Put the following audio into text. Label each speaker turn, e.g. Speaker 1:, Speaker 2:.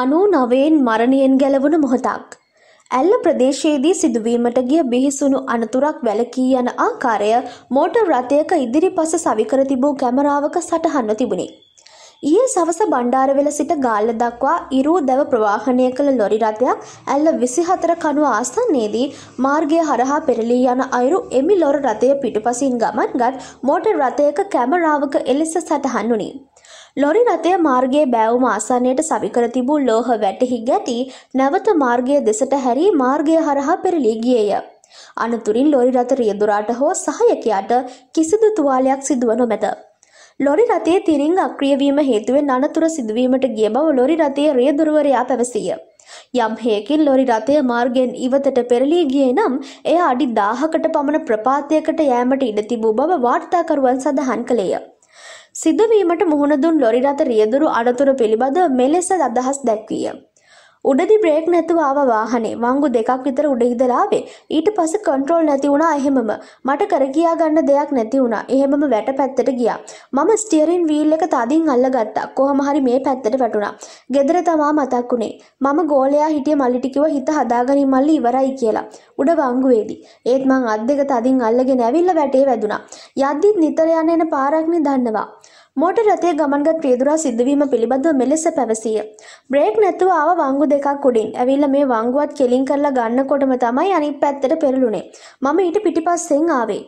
Speaker 1: අනූ නවයෙන්
Speaker 2: මරණයෙන් ගැලවුණු මොහොතක්. ඇල්ල ප්‍රදේශයේදී සිදුවීමට ගිය බිහිසුණු අනතුරක් වැලකී යන ආකාරය මෝටර් රථයක ඉදිරිපස සවිකර තිබූ කැමරාවක සටහන්ව තිබුණි. ඊයේ සවස බණ්ඩාරවෙල සිට ගාල්ල දක්වා ඉරූ දැව ප්‍රවාහනය කළ ලොරි රථයක් ඇල්ල විසිහතර කණු ආස්ථන්නේදී මාර්ගය හරහා පෙරලී යන අයුරු එමි ලොර රථය පිටුපසින් ගමන් ගත් මෝටර් රථයක කැමරාවක එලෙස සටහන් වුණේ. ලොරි රථය මාර්ගයේ බෑවුම ආසන්නයට සවිකර තිබූ ලෝහ වැටෙහි ගැටි නැවත මාර්ගය දෙසට හැරී මාර්ගය හරහා පෙරලී ගියේය. අනතුරින් ලොරි රථ රියදුරාට හෝ සහයකයාට කිසිදු තුවාලයක් සිදුව නොමැත. ලොරි රථයේ තිරිංග අක්‍රිය වීම හේතුවෙන් අනතුර සිදුවීමට ගිය බව ලොරි රථයේ රියදුරවරයා පැවසීය. යම් හේකින් ලොරි රථය මාර්ගෙන් ඉවතට පෙරලී ගියේ නම් එය අඩි 1000කට පමණ ප්‍රපාතයකට යෑමට ඉඩ තිබූ බව වාර්තාකරුවන් සඳහන් කළේය. සිදුවීමට මුහුණ දුන් ලොරි රථ රියදුරු අනතුර පිළිබඳ මෙලෙස අදහස් දැක්විය. උඩදි බ්‍රේක් නැතුව ආව වාහනේ වංගු දෙකක් විතර උඩ ඉදලාවේ ඊට පස්සේ කන්ට්‍රෝල් නැති වුණා එහෙමම මට කර කියා ගන්න දෙයක් නැති වුණා එහෙමම වැට පැත්තට ගියා මම ස්ටියරින් වීල් එක තදින් අල්ලගත්තා කොහොම හරි මේ පැත්තට වැටුණා ගෙදර තමා මතක් උනේ මම ගෝලයා හිටිය මල්ලිට කිව්ව හිත හදාගනින් මල්ලි ඉවරයි කියලා උඩ ගංගුවේදී. ඒත් මං අත් දෙක තදින් අල්ලගෙන ඇවිල්ලා වැටේ වැදුනා. යද්දිත් නිතර යන එන පාරක් නිදන්නවා. මෝටර් රථයේ ගමන්ගත් පියදුරා සිද්ධවීම පිළිබඳව මෙලෙස පැවසීය. බ්‍රේක් නැතුව ආව වංගු දෙකක් උඩින්. ඇවිල්ලා මේ වංගුවත් කෙලින් කරලා ගන්නකොටම තමයි අනිත් පැත්තට පෙරළුනේ.
Speaker 1: මම ඊට පිටිපස්සෙන් ආවේ.